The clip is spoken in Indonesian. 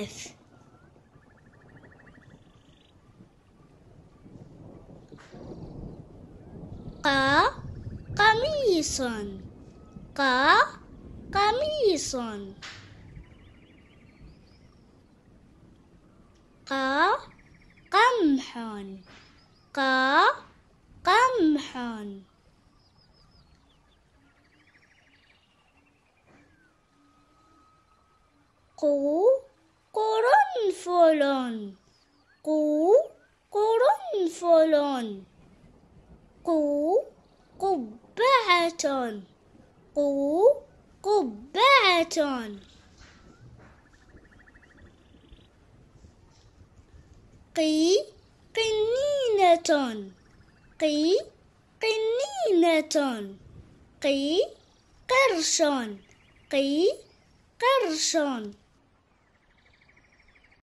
live. Ka kamison. Ka kamison. Ka kamhon. Ka kamhon. Ku قرنفل قو قرنفل قو قبعة قو قبعة قي قنينة قي قنينة قي قرش قي قرش